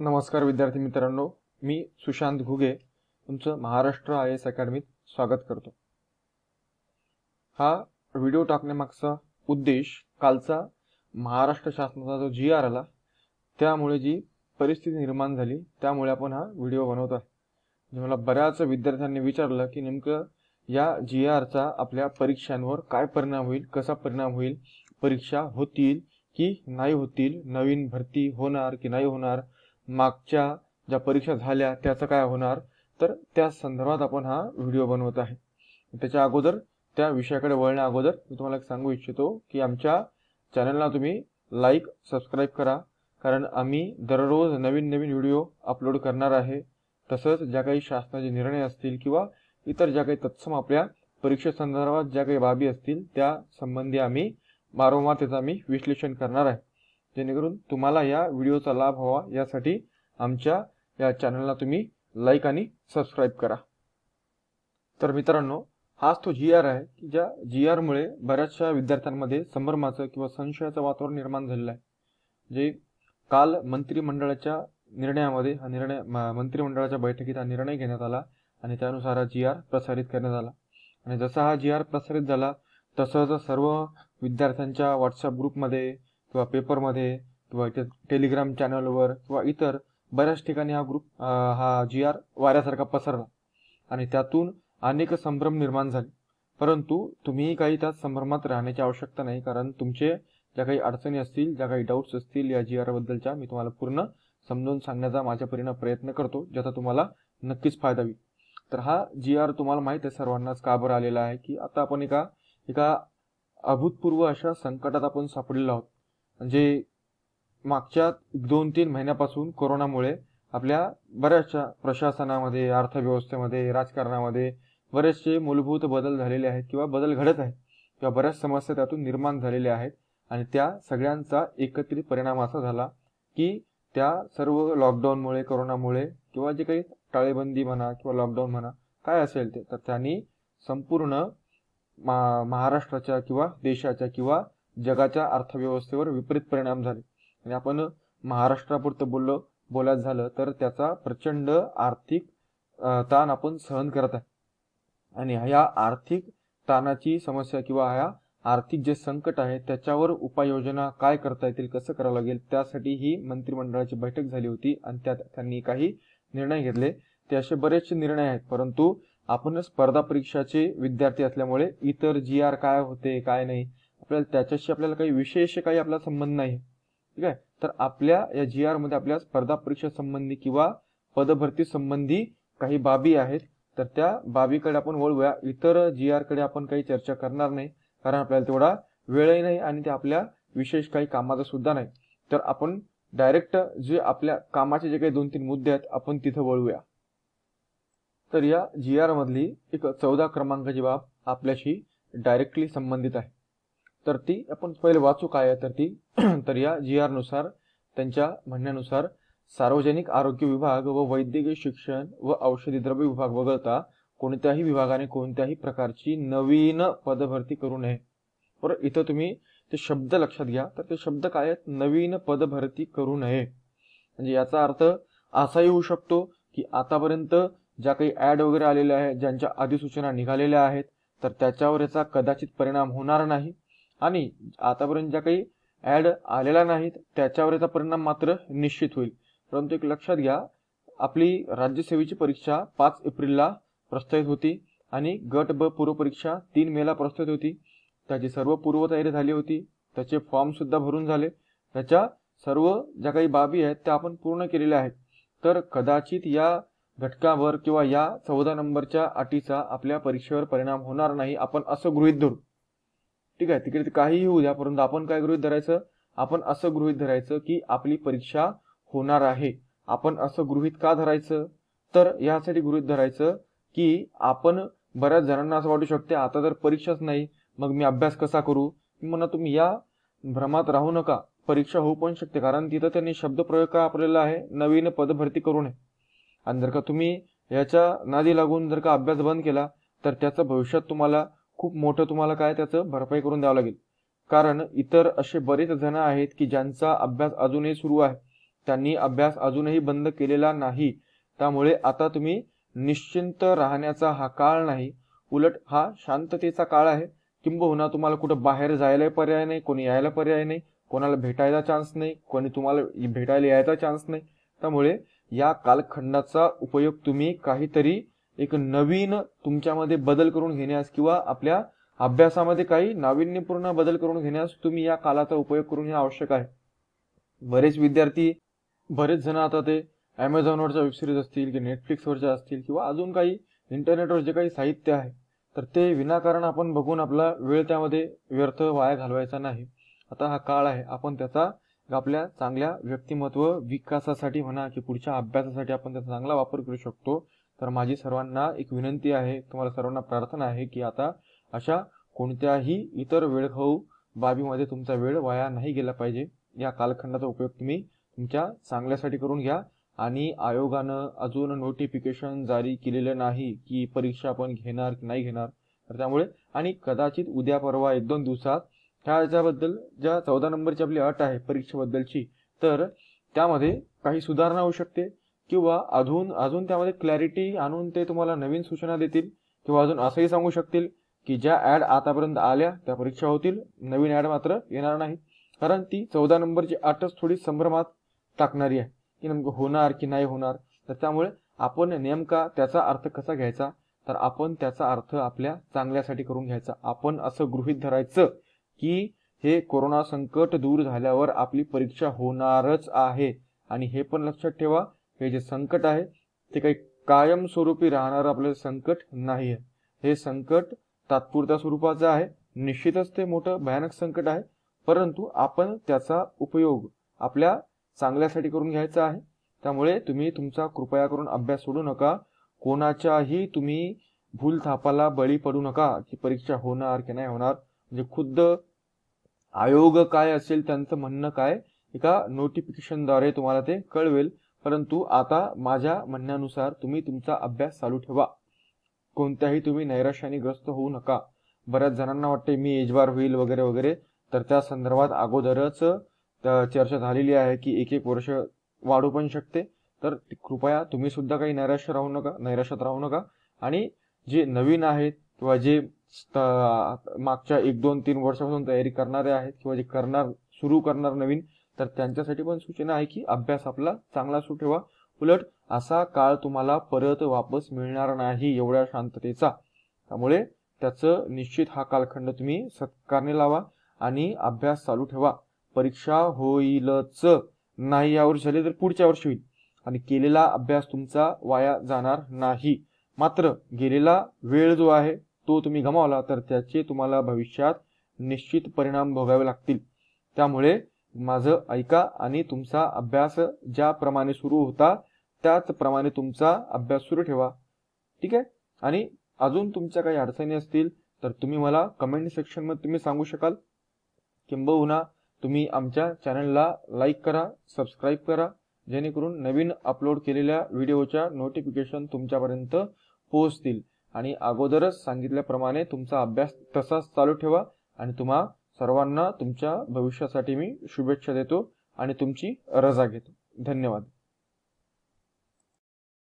नमस्कार विद्यार्थी मित्रांनो मी सुशांत घुगे तुमचं महाराष्ट्र आय एस अकॅडमीत स्वागत करतो हा व्हिडिओ टाकण्यामागचा उद्देश कालचा महाराष्ट्र शासनाचा जो जी आर आला त्यामुळे जी परिस्थिती निर्माण झाली त्यामुळे आपण हा व्हिडिओ बनवत आहे मला बऱ्याच विद्यार्थ्यांनी विचारलं की नेमकं या जी आरचा आपल्या परीक्षांवर काय परिणाम होईल कसा परिणाम होईल परीक्षा होतील की नाही होतील नवीन भरती होणार की नाही होणार मागच्या ज्या परीक्षा झाल्या त्याचं काय होणार तर त्या संदर्भात आपण हा व्हिडिओ बनवत आहे त्याच्या अगोदर त्या विषयाकडे वळण्या अगोदर मी तुम्हाला एक सांगू इच्छितो की आमच्या चॅनलला तुम्ही लाईक सबस्क्राईब करा कारण आम्ही दररोज नवीन नवीन व्हिडिओ अपलोड करणार आहे तसंच ज्या काही शासनाचे निर्णय असतील किंवा इतर ज्या काही तत्सम आपल्या परीक्षेसंदर्भात ज्या काही बाबी असतील त्या संबंधी आम्ही वारंवार त्याचं आम्ही विश्लेषण करणार आहे जेणेकरून तुम्हाला या व्हिडिओचा लाभ व्हावा यासाठी आमच्या या चॅनलला तुम्ही लाईक आणि सबस्क्राईब करा तर मित्रांनो हाच तो जी आर आहे की ज्या जी आरमुळे बऱ्याचशा विद्यार्थ्यांमध्ये संभ्रमाचं किंवा संशयाचं वातावरण निर्माण झालेलं आहे जे काल मंत्रिमंडळाच्या निर्णयामध्ये हा निर्णय मंत्रिमंडळाच्या बैठकीत हा निर्णय घेण्यात आला आणि त्यानुसार हा जी आर प्रसारित करण्यात आला आणि जसा हा जी आर प्रसारित झाला तसंच सर्व विद्यार्थ्यांच्या व्हॉट्सअप ग्रुपमध्ये किंवा पेपरमध्ये किंवा इथे टेलिग्राम चॅनलवर किंवा इतर बऱ्याच ठिकाणी हा ग्रुप हा जी आर वाऱ्यासारखा पसरला आणि त्यातून अनेक संभ्रम निर्माण झाले परंतु तुम्ही काही त्या संभ्रमात राहण्याची आवश्यकता नाही कारण तुमचे ज्या काही अडचणी असतील ज्या काही डाऊट्स असतील या जी आरबद्दलच्या मी तुम्हाला पूर्ण समजावून सांगण्याचा माझ्या परीनं प्रयत्न करतो ज्याचा तुम्हाला नक्कीच फायदा होईल तर हा जी आर तुम्हाला माहीत आहे सर्वांनाच का बरं आलेला आहे की आता आपण एका एका अभूतपूर्व अशा संकटात आपण सापडलेलो आहोत म्हणजे मागच्या दोन तीन महिन्यापासून कोरोनामुळे आपल्या बऱ्याचशा प्रशासनामध्ये अर्थव्यवस्थेमध्ये राजकारणामध्ये बरेचसे मूलभूत बदल झालेले आहेत किंवा बदल घडत आहेत किंवा बऱ्याच समस्या त्यातून निर्माण झालेल्या आहेत आणि त्या सगळ्यांचा एकत्रित परिणाम असा झाला की त्या सर्व लॉकडाऊनमुळे कोरोनामुळे किंवा जे काही टाळेबंदी म्हणा किंवा लॉकडाऊन म्हणा काय असेल ते तर त्यांनी संपूर्ण महाराष्ट्राच्या किंवा देशाच्या किंवा जगाच्या अर्थव्यवस्थेवर विपरीत परिणाम झाले आणि आपण महाराष्ट्रापुरतं बोललो बोलायच झालं तर त्याचा प्रचंड आर्थिक ताण आपण सहन करत आहे आणि ह्या आर्थिक ताणाची समस्या किंवा ह्या आर्थिक जे संकट आहे त्याच्यावर उपाययोजना काय करता येतील कसं करावं लागेल त्यासाठी ही मंत्रिमंडळाची बैठक झाली होती आणि त्यात त्यांनी काही निर्णय घेतले ते असे बरेचसे निर्णय आहेत परंतु आपण स्पर्धा परीक्षाचे विद्यार्थी असल्यामुळे इतर जी आर काय होते काय नाही आपल्याला त्याच्याशी आपल्याला काही विशेष काही आपला संबंध नाही ठीक आहे तर आपल्या या जी आर मध्ये आपल्या स्पर्धा परीक्षा संबंधी किंवा पदभरती संबंधी काही बाबी आहेत तर त्या बाबीकडे आपण वळूया इतर जी आर कडे आपण काही चर्चा करणार नाही कारण आपल्याला तेवढा वेळही नाही आणि ते आपल्या विशेष काही कामाचा सुद्धा नाही तर आपण डायरेक्ट जे आपल्या कामाचे जे काही दोन तीन मुद्दे आहेत आपण तिथे वळूया तर या जी आर मधली एक चौदा क्रमांकाची बाब आपल्याशी डायरेक्टली संबंधित आहे तर ती आपण पहिले वाचू काय तर ती तर या जी नुसार त्यांच्या म्हणण्यानुसार सार्वजनिक आरोग्य विभाग व वैद्यकीय शिक्षण व औषधी द्रव्य विभाग वगळता कोणत्याही विभागाने कोणत्याही प्रकारची नवीन पदभरती करू नये बरं इथं तुम्ही ते शब्द लक्षात घ्या तर ते शब्द काय आहेत नवीन पदभरती करू नये म्हणजे याचा अर्थ असाही होऊ शकतो की आतापर्यंत ज्या काही ॲड वगैरे आलेल्या आहेत ज्यांच्या अधिसूचना निघालेल्या आहेत तर त्याच्यावर याचा कदाचित परिणाम होणार नाही आणि आतापर्यंत ज्या काही ॲड आलेल्या नाहीत त्याच्यावर याचा परिणाम मात्र निश्चित होईल परंतु एक लक्षात घ्या आपली राज्यसेवेची परीक्षा पाच एप्रिलला प्रस्तावित होती आणि गट ब पूर्वपरीक्षा तीन मेला प्रस्तावित होती त्याची सर्व पूर्वतयारी झाली होती त्याचे फॉर्मसुद्धा भरून झाले त्याच्या सर्व ज्या काही बाबी आहेत त्या आपण पूर्ण केलेल्या आहेत तर कदाचित या घटकावर किंवा या चौदा नंबरच्या अटीचा आपल्या परीक्षेवर परिणाम होणार नाही आपण असं गृहित धरू ठीक आहे तिकडे काहीही होऊ द्या परंतु आपण काय गृहित धरायचं आपण असं गृहित धरायचं की आपली परीक्षा होणार आहे आपण असं गृहित का धरायचं तर यासाठी गृहित धरायचं की आपण बऱ्याच जणांना असं वाटू शकते आता तर परीक्षाच नाही मग मी अभ्यास कसा करू म्हणा तुम्ही या भ्रमात राहू नका परीक्षा होऊ पण शकते कारण तिथं त्यांनी शब्दप्रयोग का आपल्याला आहे नवीन पदभरती करू नये आणि जर का तुम्ही याच्या नादी लागून जर का अभ्यास बंद केला तर त्याचा भविष्यात तुम्हाला खूप मोठं तुम्हाला काय त्याचं भरपाई करून द्यावं लागेल कारण इतर असे बरेच जण आहेत की ज्यांचा अभ्यास अजूनही सुरू आहे त्यांनी अभ्यास अजूनही बंद केलेला नाही त्यामुळे आता तुम्ही निश्चिंत राहण्याचा हा काळ नाही उलट हा शांततेचा काळ आहे किंबहुना तुम्हाला कुठं बाहेर जायला पर्याय नाही कोणी यायला पर्याय नाही कोणाला भेटायला चान्स नाही कोणी तुम्हाला भेटायला यायचा चान्स नाही त्यामुळे या कालखंडाचा उपयोग तुम्ही काहीतरी एक नवीन तुमच्यामध्ये बदल करून घेण्यास किंवा आपल्या अभ्यासामध्ये काही नाविन्यपूर्ण बदल करून घेण्यास तुम्ही या कालाचा उपयोग करून हे आवश्यक आहे बरेच विद्यार्थी बरेच जण आता ते अमेझॉनवरच्या वेबसिरीज असतील की नेटफ्लिक्सवरच्या असतील किंवा अजून काही इंटरनेटवर जे काही साहित्य आहे तर ते विनाकारण आपण बघून आपला वेळ त्यामध्ये व्यर्थ वाया घालवायचा नाही आता हा काळ आहे आपण त्याचा आपल्या चांगल्या व्यक्तिमत्व विकासासाठी म्हणा की पुढच्या अभ्यासासाठी आपण त्याचा चांगला वापर करू शकतो तर माझी सर्वांना एक विनंती आहे तुम्हाला सर्वांना प्रार्थना आहे की आता अशा कोणत्याही इतर वेळखाऊ बाबीमध्ये तुमचा वेळ वाया नाही गेला पाहिजे या कालखंडाचा उपयोग तुम्ही तुमच्या चांगल्यासाठी करून घ्या आणि आयोगानं अजून नोटिफिकेशन जारी केलेलं नाही की परीक्षा आपण घेणार की नाही घेणार तर त्यामुळे आणि कदाचित उद्या परवा एक दोन दिवसात ह्याच्याबद्दल ज्या चौदा नंबरची आपली अट आहे परीक्षेबद्दलची तर त्यामध्ये काही सुधारणा होऊ शकते किंवा अजून अजून त्यामध्ये क्लॅरिटी आणून ते तुम्हाला नवीन सूचना देतील किंवा अजून असंही सांगू शकतील की ज्या ॲड आतापर्यंत आल्या त्या परीक्षा होतील नवीन ॲड मात्र येणार नाही कारण ती चौदा नंबरची अटच थोडी संभ्रमात टाकणारी आहे की नेमकं होणार की नाही होणार तर त्यामुळे आपण नेमका त्याचा अर्थ कसा घ्यायचा तर आपण त्याचा अर्थ आपल्या चांगल्यासाठी करून घ्यायचा आपण असं गृहित धरायचं की हे कोरोना संकट दूर झाल्यावर आपली परीक्षा होणारच आहे आणि हे पण लक्षात ठेवा हे जे संकट आहे ते काही कायमस्वरूपी राहणारं आपलं संकट नाही आहे हे संकट तात्पुरत्या स्वरूपाचं आहे निश्चितच ते मोठं भयानक संकट आहे परंतु आपण त्याचा उपयोग आपल्या चांगल्यासाठी करून घ्यायचा आहे त्यामुळे तुम्ही तुमचा कृपया करून अभ्यास सोडू नका कोणाच्याही तुम्ही भूल थापाला बळी पडू नका की परीक्षा होणार की नाही होणार म्हणजे खुद्द आयोग काय असेल त्यांचं म्हणणं काय एका नोटिफिकेशनद्वारे तुम्हाला ते कळवेल परंतु आता माझ्या म्हणण्यानुसार तुम्ही तुमचा अभ्यास चालू ठेवा कोणत्याही तुम्ही नैराश्याने ग्रस्त होऊ नका बऱ्याच जणांना वाटते मी एजवार होईल वगैरे वगैरे तर त्या संदर्भात अगोदरच चर्चा झालेली आहे की एक एक वर्ष वाढू पण शकते तर कृपया तुम्ही सुद्धा काही नैराश्य राहू नका नैराश्यात राहू नका आणि जे नवीन आहेत किंवा जे मागच्या एक दोन तीन वर्षापासून तयारी करणारे आहेत किंवा जे करणार सुरू करणार नवीन तर त्यांच्यासाठी पण सूचना आहे की अभ्यास आपला चांगला सुरू ठेवा उलट असा काळ तुम्हाला परत वापस मिळणार नाही एवढ्या शांततेचा त्यामुळे त्याचं निश्चित हा कालखंड तुम्ही सत्कारने लावा आणि अभ्यास चालू ठेवा परीक्षा होईलच नाही वर्ष झाली तर पुढच्या वर्षी होईल आणि केलेला अभ्यास तुमचा वाया जाणार नाही मात्र गेलेला वेळ जो आहे तो तुम्ही गमावला तर त्याचे तुम्हाला भविष्यात निश्चित परिणाम भोगावे लागतील त्यामुळे माझं ऐका आणि तुमचा अभ्यास ज्याप्रमाणे सुरू होता त्याचप्रमाणे तुमचा अभ्यास सुरू ठेवा ठीक आहे आणि अजून तुमच्या काही अडचणी असतील तर तुम्ही मला कमेंट सेक्शनमध्ये तुम्ही सांगू शकाल किंबहुना तुम्ही आमच्या चॅनलला लाईक करा सबस्क्राईब करा जेणेकरून नवीन अपलोड केलेल्या व्हिडिओच्या नोटिफिकेशन तुमच्यापर्यंत पोहोचतील आणि अगोदरच सांगितल्याप्रमाणे तुमचा अभ्यास तसाच चालू ठेवा आणि तुम्हा सर्वांना तुमच्या भविष्यासाठी मी शुभेच्छा देतो आणि तुमची रजा घेतो धन्यवाद